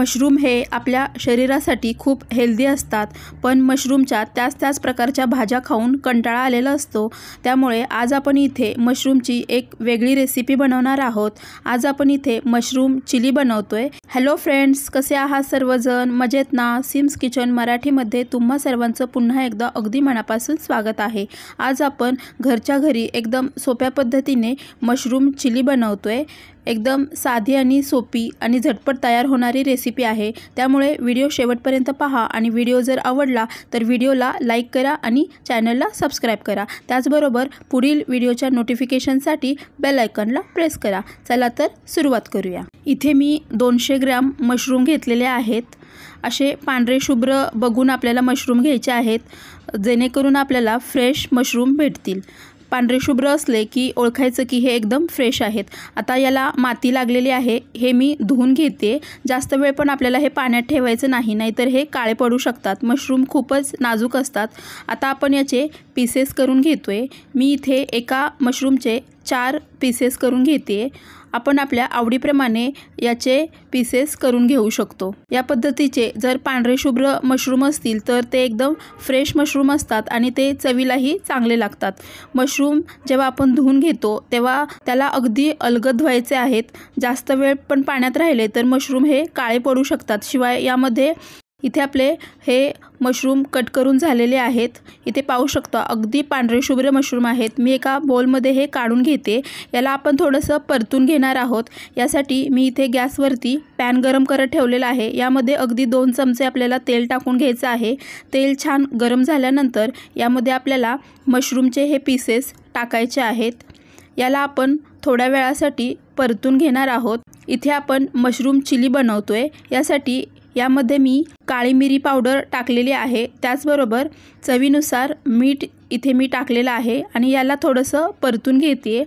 mushroom हे आपल्या शरीरासाठी खूप हेल्दी असतात पण मशरूमच्या त्याच त्याच प्रकारच्या भाज्या खाऊन कंटाळा आलेला असतो त्यामुळे आज आपण इथे मशरूमची एक वेगळी रेसिपी बनवणार आहोत आज आपण इथे मशरूम चिली बनवतोय हॅलो फ्रेंड्स कसे आहात सर्वजण मजेत ना सिम्स किचन मराठीमध्ये तुम्हा सर्वांचं पुन्हा एकदा अगदी मनापासून स्वागत आहे आज आपण घरच्या घरी एकदम सोप्या पद्धतीने मशरूम चिली बनवतो आहे एकदम साधी आणि सोपी आणि झटपट तयार होणारी रेसिपी आहे त्यामुळे व्हिडिओ शेवटपर्यंत पहा आणि व्हिडिओ जर आवडला तर व्हिडिओला लाईक करा आणि चॅनलला सबस्क्राईब करा त्याचबरोबर पुढील व्हिडिओच्या नोटिफिकेशनसाठी बेल प्रेस करा चला तर सुरुवात करूया इथे मी दोनशे ग्रॅम मशरूम घेतलेले आहेत असे पांढरे शुभ्र बघून आपल्याला मशरूम घ्यायचे आहेत जेणेकरून आपल्याला फ्रेश मशरूम भेटतील पांढरे शुभ्र असले की ओळखायचं की हे एकदम फ्रेश आहेत आता याला माती लागलेली आहे हे मी धुवून घेते जास्त वेळ पण आपल्याला हे पाण्यात ठेवायचं नाही नाहीतर हे काळे पडू शकतात मशरूम खूपच नाजूक असतात आता आपण याचे पीसेस करून घेतो मी इथे एका मशरूमचे चार पीसेस करून घेते आपण आपल्या आवडीप्रमाणे याचे पीसेस करून घेऊ शकतो या पद्धतीचे जर पांढरे शुभ्र मशरूम असतील तर ते एकदम फ्रेश मशरूम असतात आणि ते चवीलाही चांगले लागतात मशरूम जेव्हा आपण धुवून घेतो तेव्हा त्याला अगदी अलगद धुवायचे आहेत जास्त वेळ पण पाण्यात राहिले तर मशरूम हे काळे पडू शकतात शिवाय यामध्ये इथे आपले हे मशरूम कट करून झालेले आहेत इथे पाहू शकता अगदी पांढरे शुभ्र मशरूम आहेत मी एका बोलमध्ये हे काढून घेते याला आपण थोडंसं परतून घेणार आहोत यासाठी मी इथे गॅसवरती पॅन गरम करत ठेवलेला आहे यामध्ये अगदी दोन चमचे आपल्याला तेल टाकून घ्यायचं आहे तेल छान गरम झाल्यानंतर यामध्ये आपल्याला मशरूमचे हे पीसेस टाकायचे आहेत याला आपण थोड्या वेळासाठी परतून घेणार आहोत इथे आपण मशरूम चिली बनवतो आहे यासाठी यामध्ये मी काळी मिरी पावडर टाकलेली आहे त्याचबरोबर चवीनुसार मीठ इथे मी टाकलेलं आहे आणि याला थोडंसं परतून घेते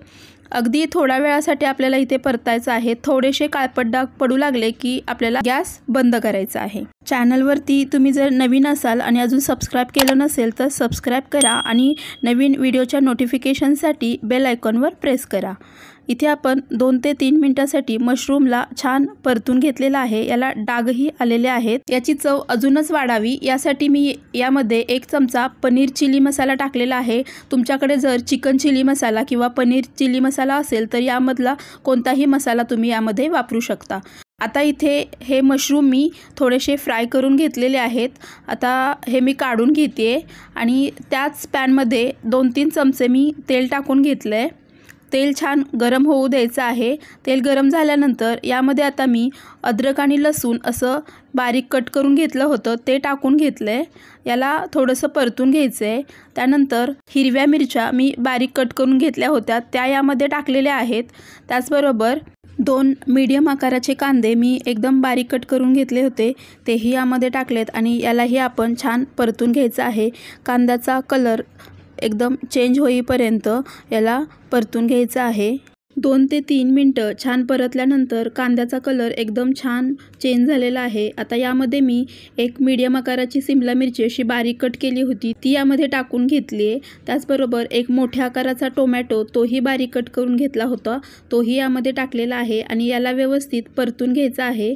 अगदी थोड्या वेळासाठी आपल्याला इथे परतायचं आहे थोडेसे काळपट डाग पडू लागले की आपल्याला गॅस बंद करायचा आहे चॅनलवरती तुम्ही जर नवीन असाल आणि अजून सबस्क्राईब केलं नसेल तर सबस्क्राईब करा आणि नवीन व्हिडिओच्या नोटिफिकेशनसाठी बेल आयकॉनवर प्रेस करा इथे आपण दोन ते तीन मिनटासाठी मशरूमला छान परतून घेतलेला आहे याला डागही आलेले आहेत याची चव अजूनच वाढावी यासाठी मी यामध्ये एक चमचा पनीर चिली मसाला टाकलेला आहे तुमच्याकडे जर चिकन चिली मसाला किंवा पनीर चिली मसाला असेल तर यामधला कोणताही मसाला तुम्ही यामध्ये वापरू शकता आता इथे हे मशरूम मी थोडेसे फ्राय करून घेतलेले आहेत आता हे मी काढून घेते आणि त्याच पॅनमध्ये दोन तीन चमचे मी तेल टाकून घेतलं आहे तेल छान गरम होऊ द्यायचं आहे तेल गरम झाल्यानंतर यामध्ये आता मी अद्रक आणि लसूण असं बारीक कट करून घेतलं होतं ते टाकून घेतलं आहे याला थोडंसं परतून घ्यायचं आहे त्यानंतर हिरव्या मिरच्या मी बारीक कट करून घेतल्या होत्या त्या यामध्ये टाकलेल्या आहेत त्याचबरोबर दोन मीडियम आकाराचे कांदे मी एकदम बारीक कट करून घेतले होते तेही यामध्ये टाकलेत आणि यालाही आपण छान परतून घ्यायचं आहे कांद्याचा कलर एकदम चेंज होईपर्यंत याला परतून घ्यायचं आहे दोन ते तीन मिनटं छान परतल्यानंतर कांद्याचा कलर एकदम छान चेंज झालेला आहे आता यामध्ये मी एक मीडियम आकाराची सिमला मिरची अशी बारीक कट केली होती ती यामध्ये टाकून घेतली आहे त्याचबरोबर एक मोठ्या आकाराचा टोमॅटो तोही बारीक कट करून घेतला होता तोही यामध्ये टाकलेला आहे आणि याला व्यवस्थित परतून घ्यायचा आहे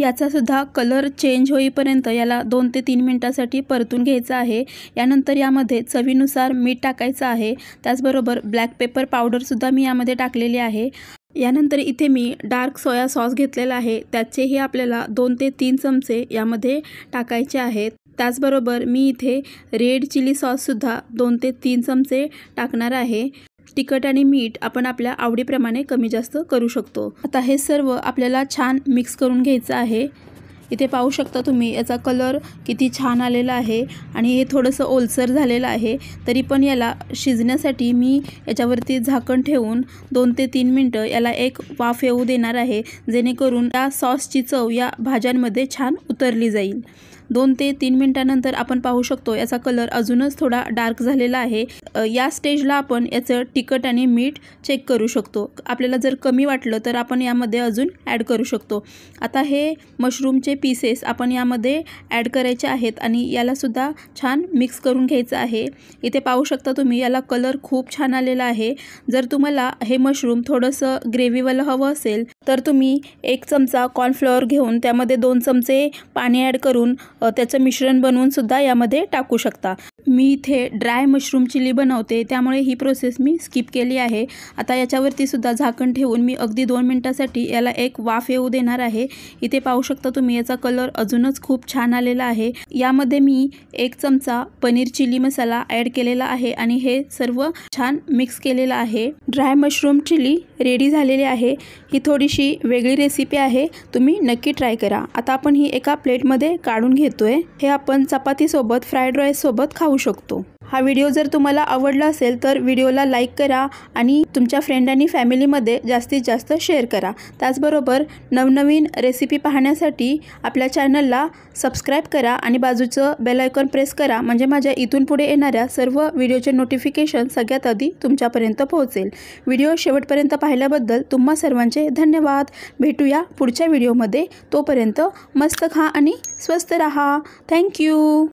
याचासुद्धा कलर चेंज होईपर्यंत याला दोन ते तीन मिनटासाठी परतून घ्यायचा आहे यानंतर यामध्ये चवीनुसार मीठ टाकायचं आहे त्याचबरोबर ब्लॅक पेपर पावडरसुद्धा मी यामध्ये टाकलेली आहे यानंतर इथे मी डार्क सोया सॉस घेतलेला आहे त्याचेही आपल्याला दोन ते तीन चमचे यामध्ये टाकायचे आहेत त्याचबरोबर मी इथे रेड चिली सॉससुद्धा दोन ते तीन चमचे टाकणार आहे तिखट आणि मीठ आपण आपल्या आवडीप्रमाणे कमी जास्त करू शकतो आता हे सर्व आपल्याला छान मिक्स करून घ्यायचं आहे इथे पाहू शकता तुम्ही याचा कलर किती छान आलेला आहे आणि हे थोडंसं ओलसर झालेलं आहे तरी पण याला शिजण्यासाठी मी याच्यावरती झाकण ठेवून दोन ते तीन मिनटं याला एक वाफ येऊ देणार आहे जेणेकरून या सॉसची चव या भाज्यांमध्ये छान उतरली जाईल दोन ते तीन मिनिटानंतर आपण पाहू शकतो याचा कलर अजूनच थोडा डार्क झालेला आहे या स्टेजला आपण याचं तिखट आणि मीठ चेक करू शकतो आपल्याला जर कमी वाटलं तर आपण यामध्ये अजून ॲड करू शकतो आता हे मशरूमचे पीसेस आपण यामध्ये ॲड करायचे आहेत आणि यालासुद्धा छान मिक्स करून घ्यायचं आहे इथे पाहू शकता तुम्ही याला कलर खूप छान आलेला आहे जर तुम्हाला हे मशरूम थोडंसं ग्रेव्हीवालं हवं असेल तर तुम्ही एक चमचा कॉर्नफ्लॉवर घेऊन त्यामध्ये दोन चमचे पाणी ॲड करून त्याचं मिश्रण बनवूनसुद्धा यामध्ये टाकू शकता मी इथे ड्राय मशरूम चिली बनवते त्यामुळे ही प्रोसेस मी स्किप केली आहे आता याच्यावरती सुद्धा झाकण ठेवून मी अगदी दोन मिनटासाठी याला एक वाफ येऊ देणार आहे इथे पाहू शकता तुम्ही याचा कलर अजूनच खूप छान आलेला आहे यामध्ये मी एक चमचा पनीर चिली मसाला ॲड केलेला आहे आणि हे सर्व छान मिक्स केलेलं आहे ड्राय मशरूम चिली रेडी झालेली आहे ही थोडीशी वेगळी रेसिपी आहे तुम्ही नक्की ट्राय करा आता आपण ही एका प्लेटमध्ये काढून घेतोय हे आपण चपातीसोबत फ्राईड राईससोबत खाऊ होऊ शकतो हा व्हिडिओ जर तुम्हाला आवडला असेल तर व्हिडिओला लाईक करा आणि तुमच्या फ्रेंड आणि फॅमिलीमध्ये जास्तीत जास्त शेअर करा त्याचबरोबर नवनवीन रेसिपी पाहण्यासाठी आपल्या चॅनलला सबस्क्राईब करा आणि बाजूचं बेल आयकॉन प्रेस करा म्हणजे माझ्या इथून पुढे येणाऱ्या सर्व व्हिडिओचे नोटिफिकेशन सगळ्यात आधी तुमच्यापर्यंत पोहोचेल व्हिडिओ शेवटपर्यंत पाहिल्याबद्दल तुम्हा सर्वांचे धन्यवाद भेटूया पुढच्या व्हिडिओमध्ये तोपर्यंत मस्त खा आणि स्वस्त रहा थँक्यू